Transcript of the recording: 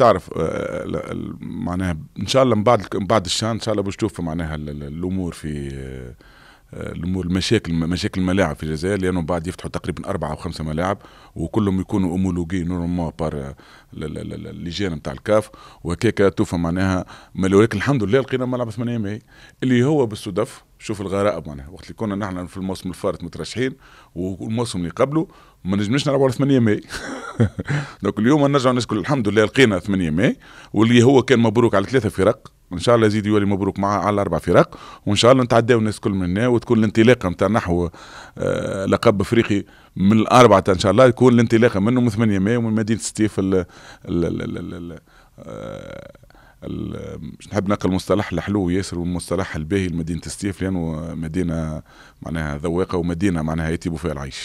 تعرف آه، معناها ان شاء الله من بعد من بعد الشان ان شاء الله باش تشوف معناها الامور في آه، آه، الامور المشاكل مشاكل الملاعب في الجزائر لانه بعد يفتحوا تقريبا اربعه او خمسه ملاعب وكلهم يكونوا اومولوجي نورمال بار اللجان نتاع الكاف وهكاك توفى معناها ولكن الحمد لله لقينا ملعب 8 ماي اللي هو بالصدف شوف الغرائب معناها وقت اللي كنا نحن في الموسم الفارط مترشحين والموسم اللي قبله ما نجمناش نلعبوا على 8 ماي دونك اليوم نرجعوا نشكر الحمد لله لقينا 8 ماي واللي هو كان مبروك على ثلاثه فرق ان شاء الله يزيد يولي مبروك معاه على اربع فرق وان شاء الله نتعداو الناس كل منا وتكون الانطلاقه نتاع نحو آه، لقب افريقي من الاربعه ان شاء الله يكون الانطلاقه منه من 8 ماي ومن مدينه ستيف ال ال ال آه، مش نحب نقل المصطلح الحلو ياسر والمصطلح الباهي لمدينه ستيف لانه مدينه معناها ذواقه ومدينه معناها يطيبوا فيها العيش